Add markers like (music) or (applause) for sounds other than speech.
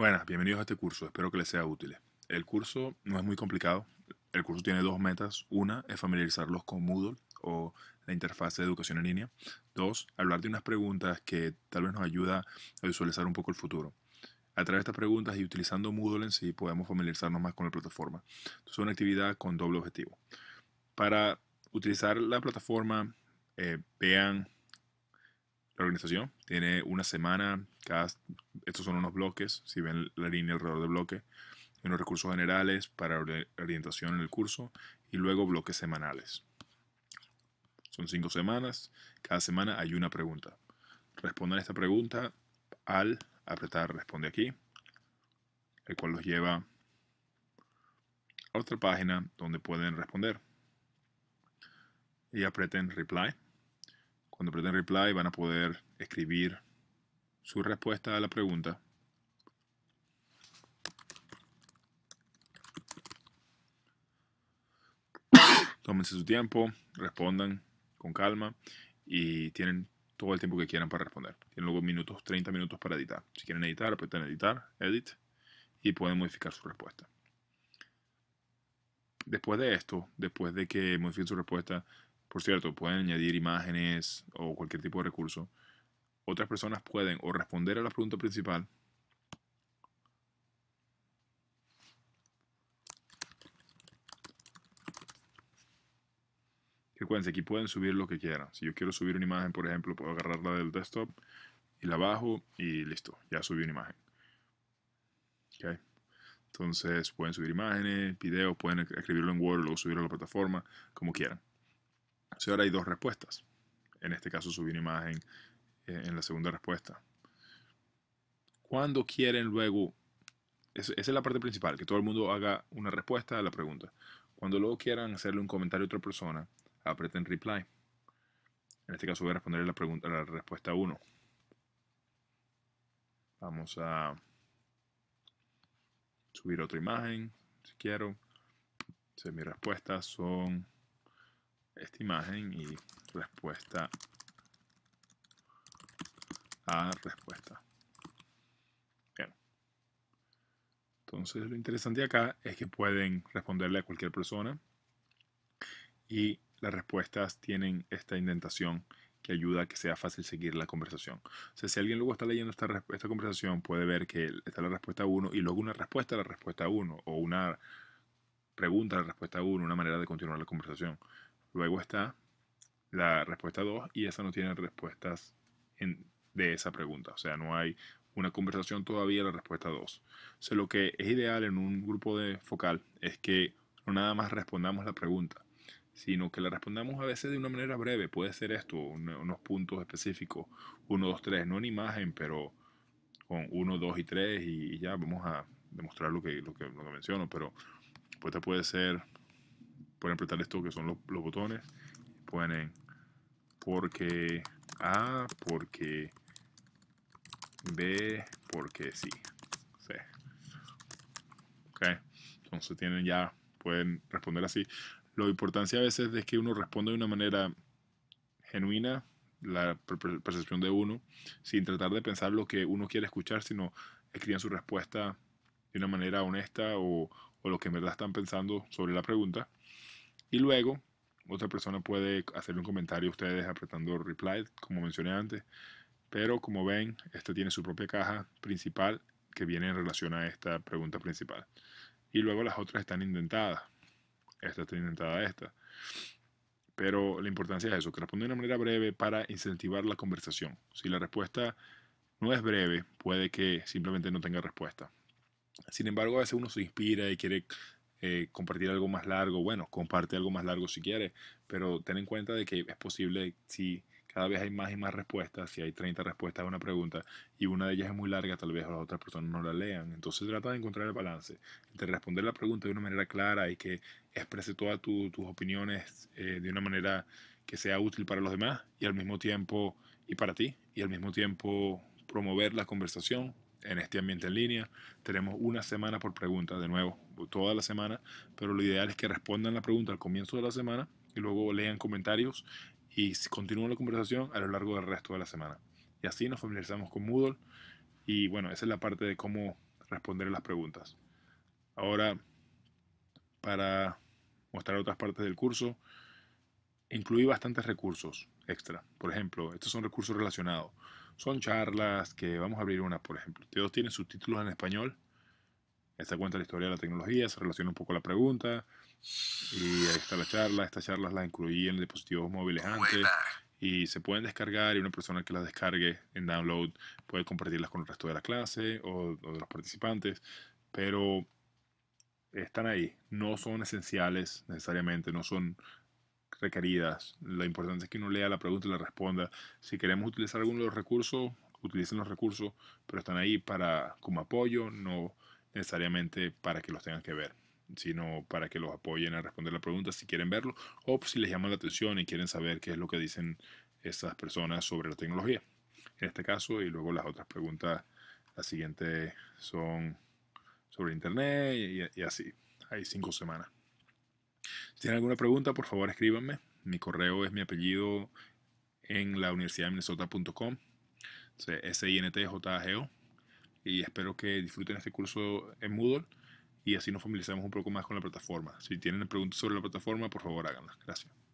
Buenas, bienvenidos a este curso, espero que les sea útil. El curso no es muy complicado, el curso tiene dos metas. Una es familiarizarlos con Moodle o la interfaz de educación en línea. Dos, hablar de unas preguntas que tal vez nos ayuda a visualizar un poco el futuro. A través de estas preguntas y utilizando Moodle en sí podemos familiarizarnos más con la plataforma. es una actividad con doble objetivo. Para utilizar la plataforma, eh, vean organización. Tiene una semana, cada, estos son unos bloques, si ven la línea alrededor del bloque, unos recursos generales para orientación en el curso y luego bloques semanales. Son cinco semanas, cada semana hay una pregunta. Respondan esta pregunta al apretar responde aquí, el cual los lleva a otra página donde pueden responder. Y apreten reply. Cuando aprieten reply van a poder escribir su respuesta a la pregunta. (coughs) Tómense su tiempo, respondan con calma y tienen todo el tiempo que quieran para responder. Tienen luego minutos, 30 minutos para editar. Si quieren editar, apretan editar, edit y pueden modificar su respuesta. Después de esto, después de que modifiquen su respuesta, por cierto, pueden añadir imágenes o cualquier tipo de recurso. Otras personas pueden o responder a la pregunta principal Recuerden, aquí pueden subir lo que quieran. Si yo quiero subir una imagen, por ejemplo, puedo agarrarla del desktop y la bajo y listo, ya subí una imagen. Entonces pueden subir imágenes, videos, pueden escribirlo en Word, o subirlo a la plataforma, como quieran. Si ahora hay dos respuestas. En este caso subí una imagen eh, en la segunda respuesta. Cuando quieren luego, esa es la parte principal, que todo el mundo haga una respuesta a la pregunta. Cuando luego quieran hacerle un comentario a otra persona, aprieten reply. En este caso voy a responder la, la respuesta 1. Vamos a subir otra imagen, si quiero. Si mis respuestas son esta imagen y respuesta a respuesta. Bien. Entonces lo interesante acá es que pueden responderle a cualquier persona y las respuestas tienen esta indentación que ayuda a que sea fácil seguir la conversación. O sea, si alguien luego está leyendo esta, esta conversación, puede ver que está la respuesta 1 y luego una respuesta a la respuesta 1 o una pregunta a la respuesta 1, una manera de continuar la conversación. Luego está la respuesta 2 y esa no tiene respuestas en, de esa pregunta. O sea, no hay una conversación todavía la respuesta 2. O sea, lo que es ideal en un grupo de focal es que no nada más respondamos la pregunta, sino que la respondamos a veces de una manera breve. Puede ser esto, unos puntos específicos, 1, 2, 3, no en imagen, pero con 1, 2 y 3 y, ya vamos a demostrar lo que, lo que, lo menciono, pero pues puede ser pueden apretar esto que son los, botones. pueden porque A, porque B, porque sí. c Okay. Entonces tienen ya, pueden responder así. Lo importante a veces es que uno responda de una manera genuina la percepción de uno, sin tratar de pensar lo que uno quiere escuchar, sino escriban su respuesta de una manera honesta o, o lo que en verdad están pensando sobre la pregunta. Y luego, otra persona puede hacerle un comentario a ustedes apretando reply, como mencioné antes. Pero como ven, esta tiene su propia caja principal que viene en relación a esta pregunta principal. Y luego las otras están indentadas. Esta está indentada esta. Pero la importancia es eso, que pone de una manera breve para incentivar la conversación. Si la respuesta no es breve, puede que simplemente no tenga respuesta. Sin embargo, a veces uno se inspira y quiere eh, compartir algo más largo. Bueno, comparte algo más largo si quieres, pero ten en cuenta de que es posible si cada vez hay más y más respuestas, si hay 30 respuestas a una pregunta y una de ellas es muy larga, tal vez las otras personas no la lean. Entonces trata de encontrar el balance entre responder la pregunta de una manera clara y que exprese todas tus opiniones eh, de una manera que sea útil para los demás y al mismo tiempo y para ti y al mismo tiempo promover la conversación en este ambiente en línea. Tenemos una semana por pregunta, de nuevo, toda la semana, pero lo ideal es que respondan la pregunta al comienzo de la semana y luego lean comentarios y continúen la conversación a lo largo del resto de la semana. Y así nos familiarizamos con Moodle y bueno, esa es la parte de cómo responder las preguntas. Ahora, para mostrar otras partes del curso, incluí bastantes recursos extra. Por ejemplo, estos son recursos relacionados son charlas que vamos a abrir una, por ejemplo. Todos tienen subtítulos en español. Esta cuenta la historia de la tecnología, se relaciona un poco a la pregunta. Y ahí está la charla. Estas charlas las incluí en dispositivos móviles antes. Y se pueden descargar y una persona que las descargue en download puede compartirlas con el resto de la clase o, de los participantes. Pero están ahí. No son esenciales necesariamente, no son requeridas. Lo importante es que uno lea la pregunta y la responda. Si queremos utilizar alguno de los recursos, utilicen los recursos, pero están ahí para como apoyo, no necesariamente para que los tengan que ver, sino para que los apoyen a responder la pregunta si quieren verlo o si les llama la atención y quieren saber qué es lo que dicen esas personas sobre la tecnología. En este caso, y luego las otras preguntas, las siguientes son sobre Internet y así. Hay cinco semanas. Si tienen alguna pregunta, por favor escríbanme. Mi correo es mi apellido en la Universidad de S-I-N-T-J-A-G-O. Y espero que disfruten este curso en Moodle y así nos familiarizamos un poco más con la plataforma. Si tienen preguntas sobre la plataforma, por favor háganlas. Gracias.